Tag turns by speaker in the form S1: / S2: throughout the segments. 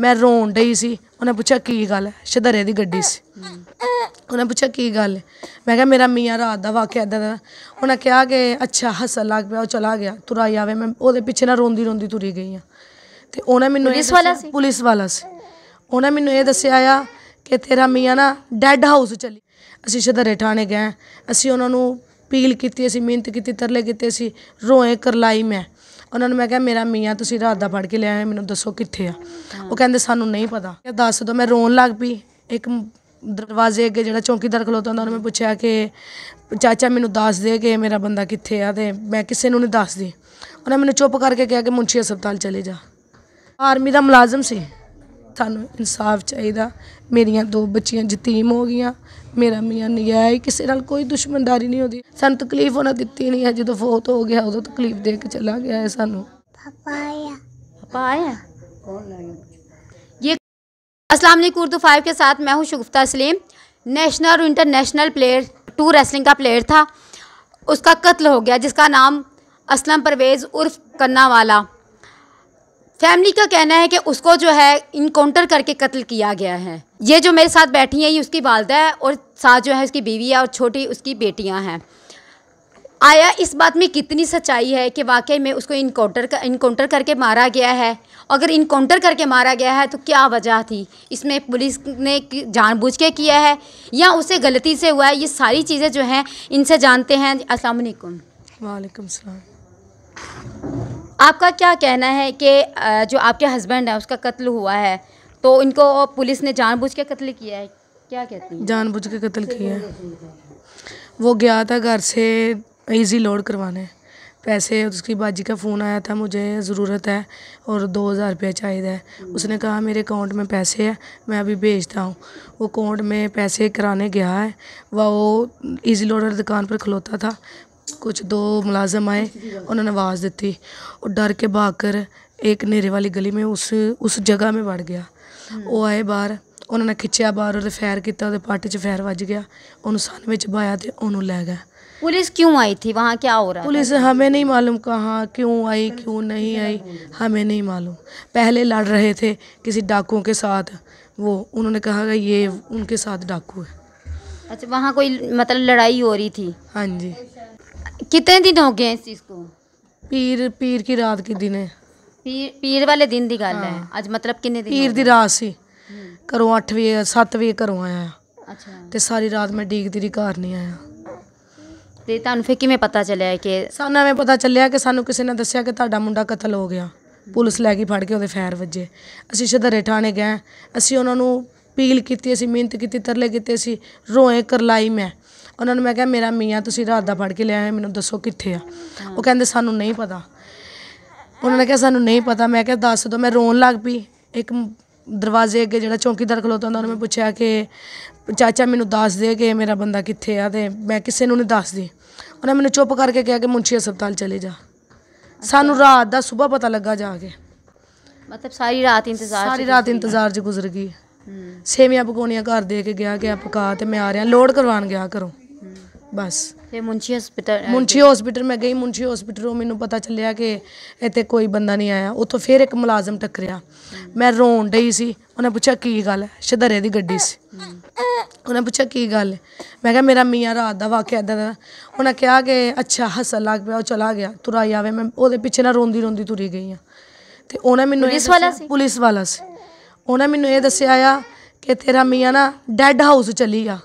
S1: ਮੈਂ ਰੋਣ ਡਈ ਸੀ ਉਹਨੇ ਪੁੱਛਿਆ ਕੀ ਗੱਲ ਸ਼ਦਰੇ ਦੀ ਗੱਡੀ ਸੀ ਉਹਨੇ ਪੁੱਛਿਆ ਕੀ ਗੱਲ ਹੈ ਮੈਂ ਕਿਹਾ ਮੇਰਾ ਮੀਆਂ ਰਾਤ ਦਾ ਵਾਕਿਆ ਇਦਾਂ ਦਾ ਉਹਨੇ ਕਿਹਾ ਕਿ ਅੱਛਾ ਹਸਣ ਲੱਗ ਪਿਆ ਉਹ ਚਲਾ ਗਿਆ ਤੁਰਾਈ ਆਵੇ ਮੈਂ ਉਹਦੇ ਪਿੱਛੇ ਨਾ ਰੋਂਦੀ ਰੋਂਦੀ ਤੁਰੀ ਗਈ ਆ ਤੇ ਉਹਨੇ ਮੈਨੂੰ ਪੁਲਿਸ ਵਾਲਾ ਸੀ ਪੁਲਿਸ ਵਾਲਾ ਸੀ ਉਹਨੇ ਮੈਨੂੰ ਇਹ ਦੱਸਿਆ ਆ ਕਿ ਤੇਰਾ ਮੀਆਂ ਨਾ ਡੈੱਡ ਹਾਊਸ ਚਲੀ ਅਸੀਂ ਸ਼ਦਰੇ ਠਾਣੇ ਗਏ ਅਸੀਂ ਉਹਨਾਂ ਨੂੰ ਪੀਲ ਕੀਤੀ ਅਸੀਂ ਮਿਹਨਤ ਕੀਤੀ ਤਰਲੇ ਕੀਤੇ ਸੀ ਰੋਏ ਕਰਲਾਈ ਮੈਂ ਉਹਨਾਂ ਨੂੰ ਮੈਂ ਕਿਹਾ ਮੇਰਾ ਮੀਆਂ ਤੁਸੀਂ ਰਾਤ ਦਾ ਫੜ ਕੇ ਲਿਆਏ ਮੈਨੂੰ ਦੱਸੋ ਕਿੱਥੇ ਆ ਉਹ ਕਹਿੰਦੇ ਸਾਨੂੰ ਨਹੀਂ ਪਤਾ ਇਹ ਦੱਸ ਦੋ ਮੈਂ ਰੋਣ ਲੱਗ ਪਈ ਇੱਕ ਦਰਵਾਜ਼ੇ ਅੱਗੇ ਜਿਹੜਾ ਚੌਕੀਦਾਰ ਖਲੋਤਾ ਹੁੰਦਾ ਉਹਨੂੰ ਮੈਂ ਪੁੱਛਿਆ ਕਿ ਚਾਚਾ ਮੈਨੂੰ ਦੱਸ ਦੇ ਕਿ ਮੇਰਾ ਬੰਦਾ ਕਿੱਥੇ ਆ ਤੇ ਮੈਂ ਕਿਸੇ ਨੂੰ ਨਹੀਂ ਦੱਸਦੀ ਉਹਨੇ ਮੈਨੂੰ ਚੁੱਪ ਕਰਕੇ ਕਿਹਾ ਕਿ ਮੁੰਸ਼ੀ ਹਸਪਤਾਲ ਚਲੇ ਜਾ ਆਰਮੀ ਦਾ ਮੁਲਾਜ਼ਮ ਸੀ ਤੁਹਾਨੂੰ ਇਨਸਾਫ ਚਾਹੀਦਾ ਮੇਰੀਆਂ ਦੋ ਬੱਚੀਆਂ ਯਤੀਮ ਹੋ ਗਈਆਂ ਮੇਰਾ ਮੀਆਂ ਨਿਆਇ ਕਿਸੇ ਨਾਲ ਕੋਈ ਦੁਸ਼ਮਣਦਾਰੀ ਨਹੀਂ ਹੁੰਦੀ ਸਾਨੂੰ ਤਕਲੀਫ ਉਹਨਾਂ ਦਿੱਤੀ ਨਹੀਂ ਹੈ ਜਦੋਂ ਫੋਤ ਹੋ ਗਿਆ ਉਦੋਂ ਤਕਲੀਫ ਦੇ ਕੇ ਚਲਾ ਗਿਆ ਹੈ ਸਾਨੂੰ ਪਾਪਾ ਆਇਆ ਕੌਣ ਲਾਇਆ
S2: ये ਅਸਲਾਮ वालेकुम उर्दू फाइव के साथ मैं हूँ शुगुफ्ता सलीम नेशनल और इंटरनेशनल प्लेयर टू रेसलिंग का प्लेयर था उसका कत्ल हो गया जिसका नाम असलम परवेज़ उर्फ फैमिली का कहना है कि उसको जो है इनकाउंटर करके कत्ल किया गया है ये जो मेरे साथ बैठी हैं ये उसकी वालदा है और साथ जो है उसकी बीवी है और छोटी उसकी बेटियां हैं आया इस बात में कितनी सच्चाई है कि वाकई में उसको इनकाउंटर का इनकाउंटर करके मारा गया है अगर इनकाउंटर करके मारा गया है तो क्या वजह थी इसमें पुलिस ने जानबूझ के किया है या उसे गलती से हुआ है ये सारी चीज़ें जो हैं इनसे जानते हैं असलकुम वालेकुम आपका क्या कहना है कि जो आपके हस्बैंड है उसका कत्ल हुआ है तो इनको पुलिस ने जानबूझ के कत्ल किया है
S1: क्या कहते हैं जानबूझ के कत्ल किया है वो गया था घर से इजी लोड करवाने पैसे उसकी बाजी का फ़ोन आया था मुझे ज़रूरत है और दो हज़ार रुपया चाहिए है उसने कहा मेरे अकाउंट में पैसे है मैं अभी भेजता हूँ वो अकाउंट में पैसे कराने गया है वह वो इजी लोडर दुकान पर खलोता था कुछ दो मुलाजम आए उन्होंने आवाज़ दी और डर के भाग एक नेरे वाली गली में उस उस जगह में बढ़ गया ਉਹ ਆਏ ਬਾਹਰ ਉਹਨਾਂ ਨੇ ਖਿੱਚਿਆ ਬਾਹਰ ਉਹਦੇ ਫੈਰ ਕੀਤਾ ਉਹਦੇ ਪੱਟ 'ਚ ਫੈਰ ਵੱਜ ਗਿਆ ਉਹਨੂੰ ਸਨ ਵਿੱਚ ਬਾਇਆ ਤੇ ਉਹਨੂੰ पुलिस क्यों आई थी वहाँ क्या हो रहा पुलिस हमें नहीं मालूम कहाँ क्यों आई क्यों नहीं आई हमें नहीं मालूम पहले लड़ रहे थे किसी डाकुओं के साथ वो उन्होंने कहा कि ये उनके साथ डाकू है अच्छा
S2: वहाँ कोई मतलब लड़ाई हो रही थी हाँ जी ਕਿਤੇ ਦਿਨ ਹੋ ਗਏ ਇਸ चीज़
S1: ਪੀਰ ਪੀਰ ਕੀ ਰਾਤ ਕੀ ਦਿਨੇ
S2: ਪੀਰ ਪੀਰ ਵਾਲੇ ਦਿਨ ਦੀ ਗੱਲ ਹੈ ਅੱਜ ਮਤਲਬ ਕਿੰਨੇ ਦਿਨ ਪੀਰ ਦੀ ਰਾਤ
S1: ਸੀ ਘਰੋਂ 8 ਵਜੇ 7 ਵਜੇ ਘਰੋਂ ਆਇਆ ਅੱਛਾ ਤੇ ਸਾਰੀ ਰਾਤ ਮੈਂ ਡੀਗ ਰਹੀ ਘਰ ਨਹੀਂ ਆਇਆ ਤੇ ਤੁਹਾਨੂੰ ਫਿਰ ਕਿਵੇਂ ਪਤਾ ਚੱਲਿਆ ਕਿ ਸਾਨੂੰ ਐਵੇਂ ਪਤਾ ਚੱਲਿਆ ਕਿ ਸਾਨੂੰ ਕਿਸੇ ਨੇ ਦੱਸਿਆ ਕਿ ਤੁਹਾਡਾ ਮੁੰਡਾ ਕਤਲ ਹੋ ਗਿਆ ਪੁਲਿਸ ਲੈ ਗਈ ਫੜ ਕੇ ਉਹਦੇ ਫੈਰ ਵੱਜੇ ਅਸੀਂ ਸ਼ਦਰੇ ਠਾਣੇ ਗਏ ਅਸੀਂ ਉਹਨਾਂ ਨੂੰ ਪੀਲ ਕੀਤੀ ਅਸੀਂ ਮਿਹਨਤ ਕੀਤੀ ਤਰਲੇ ਕੀਤੇ ਸੀ ਰੋਏ ਕਰਲਾਈ ਮੈਂ ਉਹਨਾਂ ਨੂੰ ਮੈਂ ਕਿਹਾ ਮੇਰਾ ਮੀਆਂ ਤੁਸੀਂ ਰਾਤ ਦਾ ਫੜ ਕੇ ਲਿਆਏ ਮੈਨੂੰ ਦੱਸੋ ਕਿੱਥੇ ਆ ਉਹ ਕਹਿੰਦੇ ਸਾਨੂੰ ਨਹੀਂ ਪਤਾ ਉਹਨਾਂ ਨੇ ਕਿਹਾ ਸਾਨੂੰ ਨਹੀਂ ਪਤਾ ਮੈਂ ਕਿਹਾ ਦੱਸ ਦੋ ਮੈਂ ਰੋਣ ਲੱਗ ਪਈ ਇੱਕ ਦਰਵਾਜ਼ੇ ਅੱਗੇ ਜਿਹੜਾ ਚੌਂਕੀਦਾਰ ਖਲੋਤਾ ਹੁੰਦਾ ਉਹਨੇ ਮੈਂ ਪੁੱਛਿਆ ਕਿ ਚਾਚਾ ਮੈਨੂੰ ਦੱਸ ਦੇ ਕਿ ਮੇਰਾ ਬੰਦਾ ਕਿੱਥੇ ਆ ਤੇ ਮੈਂ ਕਿਸੇ ਨੂੰ ਨਹੀਂ ਦੱਸਦੀ ਉਹਨੇ ਮੈਨੂੰ ਚੁੱਪ ਕਰਕੇ ਕਿਹਾ ਕਿ ਮੁੰਸ਼ੀ ਹਸਪਤਾਲ ਚਲੇ ਜਾ ਸਾਨੂੰ ਰਾਤ ਦਾ ਸਵੇਰ ਪਤਾ ਲੱਗਾ ਜਾ ਕੇ
S2: ਮਤਲਬ ਸਾਰੀ ਰਾਤ ਇੰਤਜ਼ਾਰ ਸਾਰੀ ਰਾਤ ਇੰਤਜ਼ਾਰ ਜੀ
S1: ਗੁਜ਼ਰ ਗਈ ਸੇਵੀਆਂ ਪਕਾਉਣੀਆਂ ਘਰ ਦੇ ਕੇ ਗਿਆ ਕਿ ਆ ਪਕਾ ਤੇ ਮੈਂ ਆ ਰਿਹਾ ਲੋਡ ਕਰਵਾਣ ਗਿਆ ਕਰੋ ਬਸ ਤੇ ਮੁੰਸ਼ੀ ਹਸਪੀਟਲ ਮੁੰਸ਼ੀ ਹਸਪੀਟਲ ਮੈਂ ਗਈ ਮੁੰਸ਼ੀ ਉਹ ਮੈਨੂੰ ਪਤਾ ਚੱਲਿਆ ਕਿ ਇੱਥੇ ਕੋਈ ਬੰਦਾ ਨਹੀਂ ਆਇਆ ਉੱਥੋਂ ਫਿਰ ਇੱਕ ਮੁਲਾਜ਼ਮ ਟੱਕਰਿਆ ਮੈਂ ਰੋਣ ਡਈ ਸੀ ਉਹਨੇ ਪੁੱਛਿਆ ਕੀ ਗੱਲ ਹੈ ਦੀ ਗੱਡੀ ਸੀ ਉਹਨੇ ਪੁੱਛਿਆ ਕੀ ਗੱਲ ਹੈ ਮੈਂ ਕਿਹਾ ਮੇਰਾ ਮੀਆਂ ਰਾਤ ਦਾ ਵਾਕਿਆ ਇਦਾਂ ਦਾ ਉਹਨੇ ਕਿਹਾ ਕਿ ਅੱਛਾ ਹੱਸਣ ਲੱਗ ਪਿਆ ਉਹ ਚਲਾ ਗਿਆ ਤੁਰਾਈ ਆਵੇ ਮੈਂ ਉਹਦੇ ਪਿੱਛੇ ਨਾ ਰੋਂਦੀ ਰੋਂਦੀ ਤੁਰੀ ਗਈ ਆ ਤੇ ਉਹਨੇ ਮੈਨੂੰ ਪੁਲਿਸ ਵਾਲਾ ਸੀ ਪੁਲਿਸ ਵਾਲਾ ਸੀ ਉਹਨੇ ਮੈਨੂੰ ਇਹ ਦੱਸਿਆ ਆ ਕਿ ਤੇਰਾ ਮੀਆਂ ਨਾ ਡੈੱਡ ਹਾਊਸ ਚਲੀ ਗਿਆ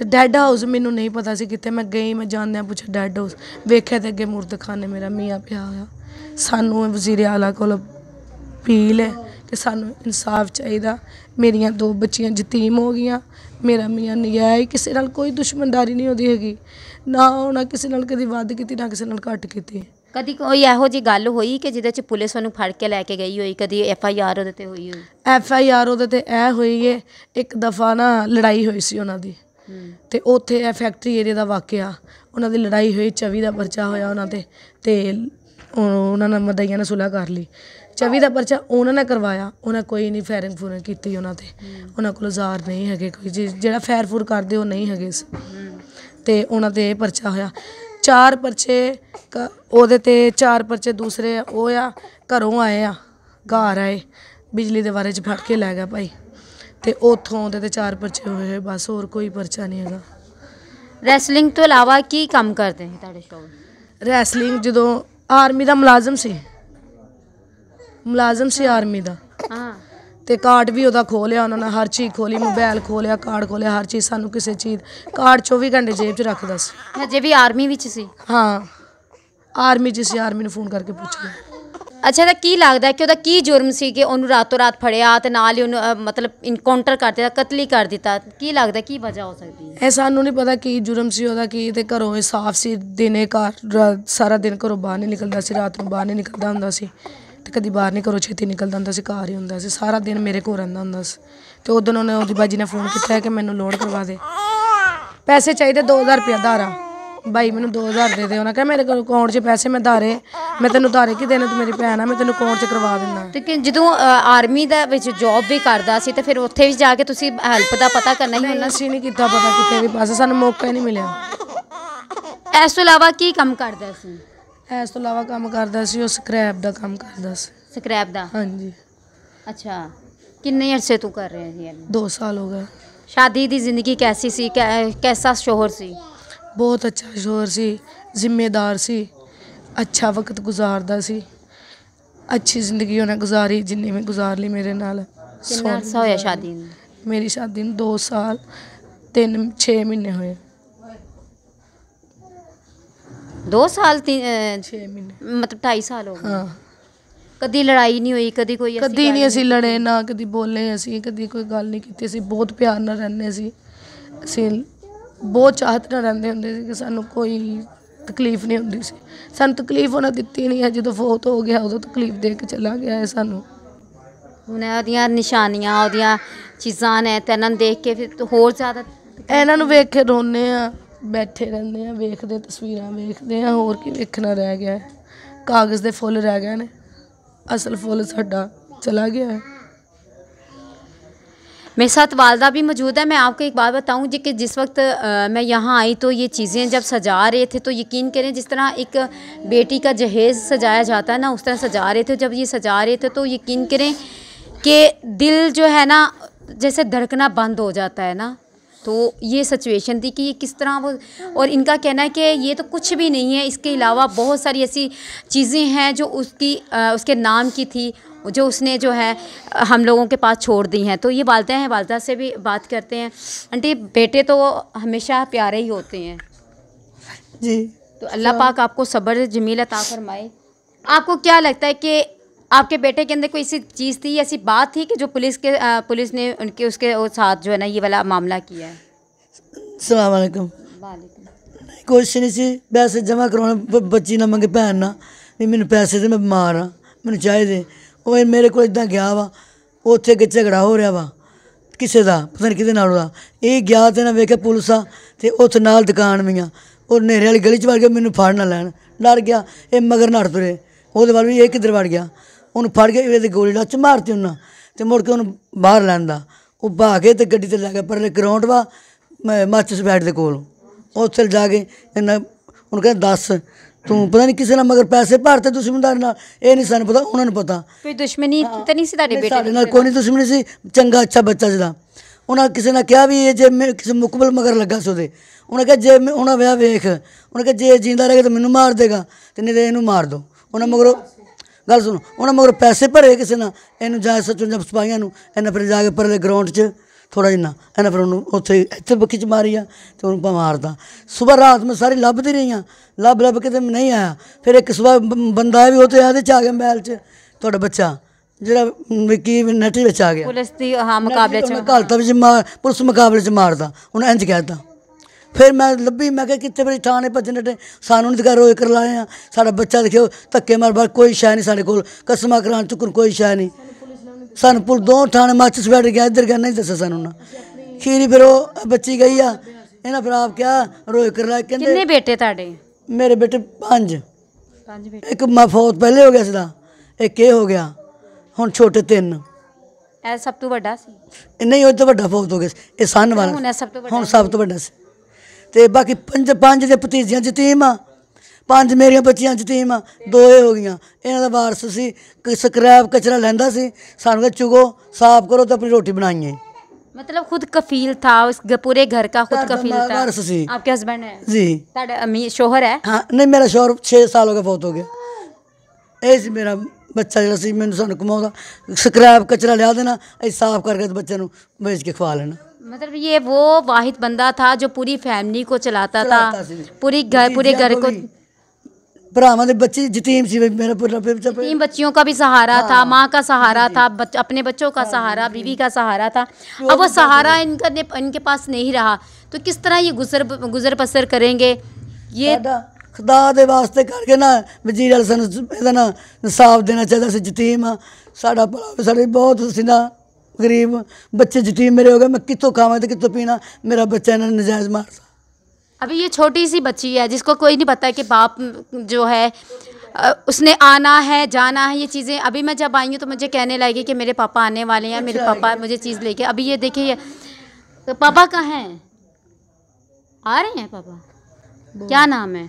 S1: ਤੇ ਡੈੱਡ ਹਾਊਸ ਮੈਨੂੰ ਨਹੀਂ ਪਤਾ ਸੀ ਕਿੱਥੇ ਮੈਂ ਗਈ ਮੈਂ ਜਾਂਦਿਆਂ ਪੁੱਛਿਆ ਡੈੱਡ ਹਾਊਸ ਵੇਖਿਆ ਤੇ ਅੱਗੇ ਮੁਰਦਖਾਨੇ ਮੇਰਾ ਮੀਆਂ ਪਿਆ ਆ ਸਾਨੂੰ ਵਜ਼ੀਰ ਆਲਾ ਕੋਲ ਪੀਲ ਹੈ ਕਿ ਸਾਨੂੰ ਇਨਸਾਫ ਚਾਹੀਦਾ ਮੇਰੀਆਂ ਦੋ ਬੱਚੀਆਂ ਯਤੀਮ ਹੋ ਗਈਆਂ ਮੇਰਾ ਮੀਆਂ ਹੈ ਕਿਸੇ ਨਾਲ ਕੋਈ ਦੁਸ਼ਮਣਦਾਰੀ ਨਹੀਂ ਹੁੰਦੀ ਹੈਗੀ ਨਾ ਉਹਨਾਂ ਕਿਸੇ ਨਾਲ ਕਦੀ ਵੱਧ ਕੀਤੀ ਨਾ ਕਿਸੇ ਨਾਲ ਘੱਟ ਕੀਤੀ
S2: ਕਦੀ ਕੋਈ ਇਹੋ ਜੀ ਗੱਲ ਹੋਈ ਕਿ ਜਿਹਦੇ ਚ ਪੁਲਿਸ ਉਹਨੂੰ ਫੜ ਕੇ ਲੈ ਕੇ ਗਈ ਹੋਈ ਕਦੀ ਐਫ ਆਈ ਆਰ ਉਹਦੇ ਤੇ ਹੋਈ ਹੋਈ
S1: ਐਫ ਆਈ ਆਰ ਉਹਦੇ ਤੇ ਇਹ ਹੋਈ ਹੈ ਇੱਕ ਦਫਾ ਨਾ ਲੜਾਈ ਹੋਈ ਸੀ ਉਹਨਾਂ ਦੀ ਤੇ ਉੱਥੇ ਇਹ ਫੈਕਟਰੀ ਏਰੀਆ ਦਾ ਵਾਕਿਆ ਉਹਨਾਂ ਦੀ ਲੜਾਈ ਹੋਈ 24 ਦਾ ਪਰਚਾ ਹੋਇਆ ਉਹਨਾਂ ਤੇ ਤੇ ਉਹਨਾਂ ਨਾਲ ਮਦਈਆਂ ਨਾਲ ਸੁਲਾ ਕਰ ਲਈ 24 ਦਾ ਪਰਚਾ ਉਹਨਾਂ ਨੇ ਕਰਵਾਇਆ ਉਹਨਾਂ ਕੋਈ ਨਹੀਂ ਫੈਰਿੰਗ ਫੂਰਿੰਗ ਕੀਤੀ ਉਹਨਾਂ ਤੇ ਉਹਨਾਂ ਕੋਲ ਜ਼ਾਰ ਨਹੀਂ ਹੈਗੇ ਕੋਈ ਜਿਹੜਾ ਫੈਰ ਫੂਰ ਕਰਦੇ ਉਹ ਨਹੀਂ ਹੈਗੇ ਤੇ ਉਹਨਾਂ ਤੇ ਇਹ ਪਰਚਾ ਹੋਇਆ ਚਾਰ ਪਰਚੇ ਉਹਦੇ ਤੇ ਚਾਰ ਪਰਚੇ ਦੂਸਰੇ ਉਹ ਆ ਘਰੋਂ ਆਏ ਆ ਘਰ ਆਏ ਬਿਜਲੀ ਦੇ ਬਾਰੇ ਚ ਫੜ ਕੇ ਲੈ ਗਿਆ ਭਾਈ ਤੇ ਉਥੋਂ ਆਉਂਦੇ ਤੇ ਚਾਰ ਪਰਚੇ ਹੋਏ ਬਸ ਹੋਰ ਕੋਈ ਪਰਚਾ ਨਹੀਂ ਹੈਗਾ ਰੈਸਲਿੰਗ ਤੋਂ ਇਲਾਵਾ ਕੀ ਕੰਮ ਕਰਦੇ ਹੋ ਤੁਹਾਡੇ ਸ਼ੌਕ ਰੈਸਲਿੰਗ ਜਦੋਂ ਆਰਮੀ ਦਾ ਮੁਲਾਜ਼ਮ ਸੀ ਮੁਲਾਜ਼ਮ ਸੀ ਆਰਮੀ ਦਾ ਹਾਂ ਤੇ ਕਾਰਡ ਵੀ ਉਹਦਾ ਖੋਲਿਆ ਲਿਆ ਉਹਨਾਂ ਨੇ ਹਰ ਚੀਜ਼ ਖੋਲੀ ਮੋਬਾਈਲ ਖੋਲਿਆ ਕਾਰਡ ਖੋਲਿਆ ਹਰ ਚੀਜ਼ ਸਾਨੂੰ ਕਿਸੇ ਚੀਜ਼ ਕਾਰਡ 24 ਘੰਟੇ ਜੇਬ 'ਚ ਰੱਖਦਾ ਸੀ ਹਜੇ ਵੀ ਆਰਮੀ ਵਿੱਚ ਸੀ ਹਾਂ ਆਰਮੀ ਜਿਸ ਆਰਮੀ ਨੂੰ ਫੋਨ ਕਰਕੇ ਪੁੱਛਿਆ ਅੱਛਾ ਤਾਂ ਕੀ ਲੱਗਦਾ ਕਿ ਉਹਦਾ ਕੀ ਜੁਰਮ ਸੀ ਕਿ ਉਹਨੂੰ
S2: ਰਾਤੋਂ ਰਾਤ ਫੜਿਆ ਤੇ ਨਾਲ ਹੀ ਉਹਨੂੰ ਮਤਲਬ ਇਨਕਾਊਂਟਰ ਕਰ ਦਿੱਤਾ ਕਤਲ ਹੀ ਕਰ ਦਿੱਤਾ ਕੀ ਲੱਗਦਾ ਕੀ ਵਜ੍ਹਾ ਹੋ ਸਕਦੀ
S1: ਹੈ ਇਹ ਸਾਨੂੰ ਨਹੀਂ ਪਤਾ ਕੀ ਜੁਰਮ ਸੀ ਉਹਦਾ ਕੀ ਤੇ ਘਰੋਂ ਇਹ ਸਾਫ ਸੀ ਦਿਨੇ ਘਰ ਸਾਰਾ ਦਿਨ ਘਰੋਂ ਬਾਹਰ ਨਹੀਂ ਨਿਕਲਦਾ ਸੀ ਰਾਤ ਨੂੰ ਬਾਹਰ ਨਹੀਂ ਨਿਕਲਦਾ ਹੁੰਦਾ ਸੀ ਤੇ ਕਦੀ ਬਾਹਰ ਨਹੀਂ ਘਰੋਂ ਛੇਤੀ ਨਿਕਲਦਾ ਹੁੰਦਾ ਸੀ ਘਰ ਹੀ ਹੁੰਦਾ ਸੀ ਸਾਰਾ ਦਿਨ ਮੇਰੇ ਕੋਲ ਰਹਿੰਦਾ ਹੁੰਦਾ ਸੀ ਤੇ ਦਿਨ ਉਹਨੇ ਉਹਦੀ ਬਾਜੀ ਨੇ ਫੋਨ ਕੀਤਾ ਕਿ ਮੈਨੂੰ ਲੋਡ ਕਰਵਾ ਦੇ ਪੈਸੇ ਚਾਹੀਦੇ 2000 ਦਾ ਧਾਰਾ ਬਾਈ ਮੈਨੂੰ 2000 ਦੇ ਦੇ ਉਹਨਾਂ ਕਹਿੰਦਾ ਮੇਰੇ ਕੋਲ ਅਕਾਊਂਟ 'ਚ ਪੈਸੇ ਮੈਂ ਧਾਰੇ ਮੈਂ ਤੈਨੂੰ ਧਾਰੇ ਕਿ ਦੇਣੇ ਤੂੰ ਮੇਰੀ ਭੈਣ ਆ ਮੈਂ ਤੈਨੂੰ ਅਕਾਊਂਟ 'ਚ ਕਰਵਾ ਦਿੰਦਾ ਤੇ ਕਿ ਜਦੋਂ
S2: ਆਰਮੀ ਦਾ ਵਿੱਚ ਜੌਬ ਵੀ ਕਰਦਾ ਸੀ ਤੇ ਫਿਰ ਉੱਥੇ ਵੀ ਜਾ ਕੇ ਤੁਸੀਂ ਹੈਲਪ ਦਾ ਪਤਾ ਕਰਨਾ ਹੀ ਹੁੰਦਾ ਸੀ ਨਹੀਂ ਕੀਤਾ
S1: ਪਤਾ ਕਿਤੇ ਵੀ ਪਾਸੇ ਸਾਨੂੰ ਮੌਕਾ ਹੀ ਨਹੀਂ ਮਿਲਿਆ ਇਸ ਤੋਂ ਇਲਾਵਾ ਕੀ ਕੰਮ ਕਰਦਾ ਸੀ ਇਸ ਤੋਂ ਇਲਾਵਾ ਕੰਮ ਕਰਦਾ ਸੀ ਉਹ ਸਕ੍ਰੈਪ ਦਾ ਕੰਮ ਕਰਦਾ ਸੀ ਸਕ੍ਰੈਪ ਦਾ ਹਾਂਜੀ ਅੱਛਾ ਕਿੰਨੇ ਅਰਸੇ ਤੂੰ ਕਰ ਰਿਹਾ ਸੀ 2 ਸਾਲ ਹੋ ਗਏ ਸ਼ਾਦੀ ਦੀ ਜ਼ਿੰਦਗੀ ਕੈਸੀ ਸੀ ਕੈਸਾ ਸ਼ੋਹਰ ਸੀ ਬਹੁਤ ਅੱਛਾ ਸ਼ੋਰ ਸੀ ਜ਼ਿੰਮੇਦਾਰ ਸੀ ਅੱਛਾ ਵਕਤ ਗੁਜ਼ਾਰਦਾ ਸੀ ਅੱਛੀ ਜ਼ਿੰਦਗੀ ਉਹਨੇ ਗੁਜ਼ਾਰੀ ਜਿੰਨੀ ਮੈਂ ਗੁਜ਼ਾਰ ਲਈ ਮੇਰੇ ਨਾਲ ਕਿੰਨਾ ਹੋਇਆ ਸ਼ਾਦੀ ਨੂੰ ਮੇਰੀ ਸ਼ਾਦੀ ਨੂੰ 2 ਸਾਲ 3 6 ਮਹੀਨੇ ਹੋਏ 2 ਸਾਲ 3 6 ਮਹੀਨੇ ਮਤਲਬ 2.5 ਸਾਲ ਹੋ ਗਏ ਹਾਂ ਕਦੀ ਲੜਾਈ ਨਹੀਂ ਹੋਈ ਕਦੀ ਕੋਈ ਅਸੀਂ ਕਦੀ ਨਹੀਂ ਅਸੀਂ ਲੜੇ ਨਾ ਕਦੀ ਬੋਲੇ ਅਸੀਂ ਕਦੀ ਕੋਈ ਗੱਲ ਨਹੀਂ ਕੀਤੀ ਅਸੀਂ ਬਹੁਤ ਪਿਆਰ ਨਾਲ ਰਹਿੰਦੇ ਸੀ ਅਸੀਂ ਬਹੁਤ ਚਾਹਤ ਨਾਲ ਰਹਿੰਦੇ ਹੁੰਦੇ ਸੀ ਕਿ ਸਾਨੂੰ ਕੋਈ ਤਕਲੀਫ ਨਹੀਂ ਹੁੰਦੀ ਸੀ ਸਾਨੂੰ ਤਕਲੀਫ ਉਹਨਾਂ ਦਿੱਤੀ ਨਹੀਂ ਹੈ ਜਦੋਂ ਫੋਤ ਹੋ ਗਿਆ ਉਦੋਂ ਤਕਲੀਫ ਦੇ ਕੇ ਚਲਾ ਗਿਆ ਹੈ ਸਾਨੂੰ
S2: ਹੁਣ ਇਹ ਉਹਦੀਆਂ ਨਿਸ਼ਾਨੀਆਂ ਉਹਦੀਆਂ ਚੀਜ਼ਾਂ ਨੇ ਤੇ ਇਹਨਾਂ ਨੂੰ ਦੇਖ ਕੇ ਫਿਰ ਹੋਰ ਜ਼ਿਆਦਾ
S1: ਇਹਨਾਂ ਨੂੰ ਵੇਖ ਕੇ ਰੋਨੇ ਆ ਬੈਠੇ ਰਹਿੰਦੇ ਆ ਵੇਖਦੇ ਤਸਵੀਰਾਂ ਵੇਖਦੇ ਆ ਹੋਰ ਕੀ ਵੇਖਣਾ ਰਹਿ ਗਿਆ ਕਾਗਜ਼ ਦੇ ਫੁੱਲ ਰਹਿ ਗਏ ਨੇ ਅਸਲ ਫੁੱਲ ਸਾਡਾ ਚਲਾ ਗਿਆ ਹੈ मेरे साथ वालदा भी मौजूद है मैं आपको एक बात बताऊं जी
S2: कि जिस वक्त आ, मैं यहाँ आई तो ये चीज़ें जब सजा रहे थे तो यकीन करें जिस तरह एक बेटी का जहेज़ सजाया जाता है ना उस तरह सजा रहे थे जब ये सजा रहे थे तो यकीन करें कि दिल जो है ना जैसे धड़कना बंद हो जाता है ना तो ये सिचुएशन थी कि ये किस तरह वो और इनका कहना है कि ये तो कुछ भी नहीं है इसके अलावा बहुत सारी ऐसी चीज़ें हैं जो उसकी आ, उसके नाम की थी जो उसने जो है हम लोगों के पास छोड़ दी हैं तो ये वालदा हैं वालदा से भी बात करते हैं आंटी बेटे तो हमेशा प्यारे ही होते हैं जी तो अल्लाह पाक हाँ। आपको सब्र जमील अता फरमाए आपको क्या लगता है कि आपके बेटे के अंदर कोई ऐसी चीज़ थी ऐसी बात थी कि जो पुलिस के आ, पुलिस ने उनके उसके साथ जो है ना ये वाला मामला किया है
S3: सलामकुम कुछ नहीं सी पैसे जमा करवाने बच्ची ना मंगे भैन ना मैंने पैसे तो मैं बीमार हाँ मैंने चाहिए ਉਹ ਮੇਰੇ ਕੋਲ ਇਦਾਂ ਗਿਆ ਵਾ ਉੱਥੇ ਕਿ ਝਗੜਾ ਹੋ ਰਿਹਾ ਵਾ ਕਿਸੇ ਦਾ ਪਤਾ ਨਹੀਂ ਕਿਹਦੇ ਨਾਲ ਉਹਦਾ ਇਹ ਗਿਆ ਤੇ ਨਾ ਵੇਖਿਆ ਪੁਲਿਸ ਆ ਤੇ ਉੱਥੇ ਨਾਲ ਦੁਕਾਨ ਵੀਆਂ ਉਹ ਨੇਰੇ ਵਾਲੀ ਗਲੀ ਚ ਵੜ ਗਿਆ ਮੈਨੂੰ ਫੜ ਨਾ ਲੈਣ ਡਰ ਗਿਆ ਇਹ ਮਗਰ ਨੜ ਤੁਰੇ ਉਹਦੇ ਵੱਲ ਵੀ ਇਹ ਕਿਧਰ ਵੜ ਗਿਆ ਉਹਨੂੰ ਫੜ ਕੇ ਇਹਦੇ ਗੋਲੀ ਨਾਲ ਚਮਾਰਤੀ ਉਹਨਾਂ ਤੇ ਮੁੜ ਕੇ ਉਹਨੂੰ ਬਾਹਰ ਲੈਂਦਾ ਉਹ ਭਾਗੇ ਤੇ ਗੱਡੀ ਤੇ ਲੱਗ ਗਿਆ ਪਰਲੇ ਗਰਾਊਂਡ ਵਾ ਮਾਚਸ ਬੈਠ ਦੇ ਕੋਲ ਉੱਥੇ ਜਾ ਕੇ ਇਹਨਾਂ ਉਹਨੂੰ ਕਹਿੰਦਾ ਦੱਸ ਤੂੰ ਪਤਾ ਨਹੀਂ ਕਿਸੇ ਨਾਲ ਮਗਰ ਪੈਸੇ ਭਰਤੇ ਦੁਸ਼ਮਣਦਾਰ ਨਾਲ ਇਹ ਨਹੀਂ ਸਾਨੂੰ ਪਤਾ ਉਹਨਾਂ ਨੂੰ ਪਤਾ
S2: ਕੋਈ ਦੁਸ਼ਮਣੀ ਤਾਂ ਨਹੀਂ ਸੀ ਤੁਹਾਡੇ ਬੇਟੇ ਸਾਡੇ ਨਾਲ ਕੋਈ
S3: ਦੁਸ਼ਮਣੀ ਸੀ ਚੰਗਾ ਅੱਛਾ ਬੱਚਾ ਜਿਹਦਾ ਉਹਨਾਂ ਕਿਸੇ ਨਾਲ ਕਿਹਾ ਵੀ ਇਹ ਜੇ ਕਿਸੇ ਮੁਕਬਲ ਮਗਰ ਲੱਗਾ ਸੋਦੇ ਉਹਨਾਂ ਕਿਹਾ ਜੇ ਉਹਨਾਂ ਵਿਆਹ ਵੇਖ ਉਹਨਾਂ ਕਿਹਾ ਜੇ ਜਿੰਦਾ ਰਹੇ ਤਾਂ ਮੈਨੂੰ ਮਾਰ ਦੇਗਾ ਤੇ ਨਹੀਂ ਤੇ ਇਹਨੂੰ ਮਾਰ ਦੋ ਉਹਨਾਂ ਮਗਰ ਗੱਲ ਸੁਣੋ ਉਹਨਾਂ ਮਗਰ ਪੈਸੇ ਭਰੇ ਕਿਸੇ ਨਾਲ ਇਹਨੂੰ ਜਾ ਸੱਚੋ ਜਬ ਸਪਾਈਆਂ ਨੂੰ ਇਹਨਾਂ ਫਿਰ ਜਾ ਕੇ ਪਰਲੇ ਗਰਾਊਂਡ 'ਚ ਥੋੜਾ ਜਿਹਾ ਇਹਨਾਂ ਫਿਰ ਉਹਨੂੰ ਉੱਥੇ ਇੱਥੇ ਬੱਕੀ ਚ ਮਾਰੀਆ ਤੇ ਉਹਨੂੰ ਪਾ ਮਾਰਦਾ ਸਵੇਰ ਰਾਤ ਮੈਂ ਸਾਰੀ ਲੱਭਦੀ ਰਹੀਆਂ ਲੱਭ ਲੱਭ ਕੇ ਤੇ ਨਹੀਂ ਆਇਆ ਫਿਰ ਇੱਕ ਸਵੇਰ ਬੰਦਾ ਵੀ ਉੱਥੇ ਆਦੇ ਚ ਆ ਗਿਆ ਮੈਲ ਚ ਤੁਹਾਡਾ ਬੱਚਾ ਜਿਹੜਾ ਵਿਕੀ ਨੈਟ ਵਿੱਚ ਆ ਗਿਆ ਪੁਲਿਸ
S2: ਦੀ ਹਾਂ ਮੁਕਾਬਲੇ ਚ ਮੈਂ ਘਾਲਤਾ
S3: ਵਿੱਚ ਪੁਲਿਸ ਮੁਕਾਬਲੇ ਚ ਮਾਰਦਾ ਉਹਨੇ ਇੰਜ ਕਹਿਤਾ ਫਿਰ ਮੈਂ ਲੱਭੀ ਮੈਂ ਕਿਹਾ ਕਿੱਥੇ ਬੜੀ ਥਾਣੇ ਭੱਜਣ ਡੇ ਸਾਨੂੰ ਨਹੀਂ ਦਿਖਾ ਰੋਏ ਕਰ ਲਾਏ ਆ ਸਾਡਾ ਬੱਚਾ ਦੇਖਿਓ ਧੱਕੇ ਮਾਰ ਬਾਰ ਕੋਈ ਸ਼ੈ ਨਹੀਂ ਸਾਡੇ ਕੋਲ ਕਸਮਾ ਕਰਾਂ ਚੁੱਕਣ ਕੋਈ ਸ਼ੈ ਨਹੀਂ ਸਾਨੂੰ ਪੁਲ ਦੋ ਥਾਣੇ ਮੱਚ ਸਵੈਟ ਗਿਆ ਇੱਧਰ ਗਿਆ ਨਹੀਂ ਦੱਸਿਆ ਸਾਨੂੰ ਨਾ ਖੀਰੀ ਫਿਰ ਉਹ ਬੱਚੀ ਗਈ ਆ ਇਹਨਾਂ ਫਿਰ ਆਪ ਕਿਹਾ ਰੋਏ ਕਰ ਕਹਿੰਦੇ ਕਿੰਨੇ
S2: ਬੇਟੇ ਤੁਹਾਡੇ
S3: ਮੇਰੇ ਬੇਟੇ ਪੰਜ ਪੰਜ ਬੇਟੇ ਇੱਕ ਮਫੌਤ ਪਹਿਲੇ ਹੋ ਗਿਆ ਸਦਾ ਇੱਕ ਇਹ ਹੋ ਗਿਆ ਹੁਣ ਛੋਟੇ ਤਿੰਨ
S2: ਇਹ ਸਭ ਤੋਂ ਵੱਡਾ ਸੀ
S3: ਨਹੀਂ ਉਹ ਤੋਂ ਵੱਡਾ ਫੌਤ ਹੋ ਗਿਆ ਸੀ। ਇਹ ਸਨ ਵਾਲਾ ਹੁਣ ਸਭ ਤੋਂ ਵੱਡਾ ਸੀ ਤੇ ਬਾਕੀ ਪੰਜ ਪੰਜ ਦੇ ਭਤੀਜਿਆਂ ਜਤੀਮ ਆ ਪੰਜ ਮੇਰੀਆਂ ਬੱਚੀਆਂ ਜਤੀਮ ਦੋਏ ਹੋ ਗਈਆਂ ਇਹਨਾਂ ਦਾ ਵਾਰਸ ਸੀ ਕਿ ਸਕ੍ਰੈਪ ਕਚਰਾ ਲੈਂਦਾ ਸੀ ਸਾਨੂੰ ਕਹਿੰਦਾ ਚੁਗੋ ਸਾਫ਼ ਕਰੋ ਤੇ ਆਪਣੀ ਰੋਟੀ ਬਣਾਈਏ
S2: मतलब खुद कफील था उस पूरे घर का खुद कफील था आपके हस्बैंड है जी ਤੁਹਾਡਾ ਅਮੀ ਸ਼ੋਹਰ ਹੈ
S3: ਹਾਂ ਨਹੀਂ ਮੇਰਾ ਸ਼ੋਹਰ 6 ਸਾਲ ਹੋ ਗਏ ਫੌਤ ਹੋ ਗਿਆ ਇਹ ਸੀ ਮੇਰਾ ਬੱਚਾ ਜਿਹੜਾ ਸੀ ਮੈਨੂੰ ਸਾਨੂੰ ਕਮਾਉਂਦਾ ਸਕ੍ਰੈਪ ਕਚਰਾ ਲਿਆ ਦੇਣਾ ਅਸੀਂ ਸਾਫ਼ ਕਰਕੇ ਤੇ ਬੱਚੇ ਨੂੰ ਵੇਚ ਕੇ ਖਵਾ ਲੈਣਾ
S2: मतलब ये वो वाहिद बंदा था जो पूरी फैमिली को चलाता, चलाता था पूरी घर पूरे घर को
S3: के बच्चे जतीम इन
S2: बच्चियों का भी सहारा हाँ, था माँ का सहारा हाँ था बच, अपने बच्चों का हाँ, सहारा हाँ बीवी का सहारा था अब वो तो सहारा इनका ने, इनके पास नहीं रहा तो किस तरह ये गुजर गुजर बसर करेंगे ये
S3: खुदा दे वास्ते करके ना वजीर आल साफ देना चाहिए जतीम बहुत गरीब बच्चे जतीम मेरे हो गए मैं कितों खावा कितों पीना मेरा बच्चा इन्होंने नजायज मारता अभी
S2: ये छोटी सी बच्ची है जिसको कोई नहीं पता कि बाप जो है उसने आना है जाना है ये चीज़ें अभी मैं जब आई हूँ तो मुझे कहने लगी कि मेरे पापा आने वाले हैं मेरे अच्छा, पापा मुझे चीज़ लेके अभी ये देखिए तो पापा कहाँ हैं आ रहे हैं पापा क्या नाम है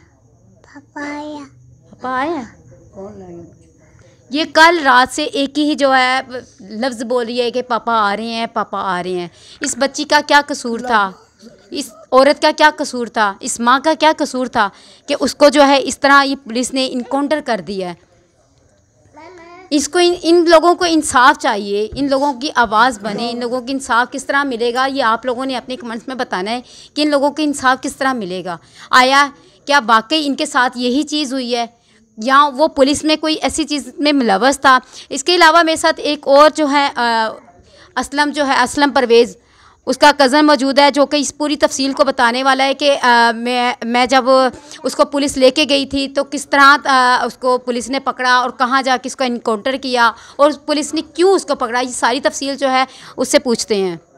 S1: पापा आया पापा आया
S2: ये कल रात से एक ही जो है लफ्ज़ बोल रही है कि पापा आ रहे हैं पापा आ रहे हैं इस बच्ची का क्या कसूर था इस औरत का क्या कसूर था इस माँ का क्या कसूर था कि उसको जो है इस तरह ये पुलिस ने इनकाउंटर कर दिया है इसको इन इन लोगों को इंसाफ चाहिए इन लोगों की आवाज़ बने इन लोगों को इंसाफ किस तरह मिलेगा ये आप लोगों ने अपने कमेंट्स में बताना है कि इन लोगों को इंसाफ किस तरह मिलेगा आया क्या वाकई इनके साथ यही चीज़ हुई है या वो पुलिस में कोई ऐसी चीज़ में मुलवस था इसके अलावा मेरे साथ एक और जो है आ, असलम जो है असलम परवेज़ उसका कज़न मौजूद है जो कि इस पूरी तफसील को बताने वाला है कि मैं मैं जब उसको पुलिस लेके गई थी तो किस तरह आ, उसको पुलिस ने पकड़ा और कहाँ जाके इसको इनकाउंटर किया और पुलिस ने क्यों उसको पकड़ा ये सारी तफसील जो है उससे पूछते हैं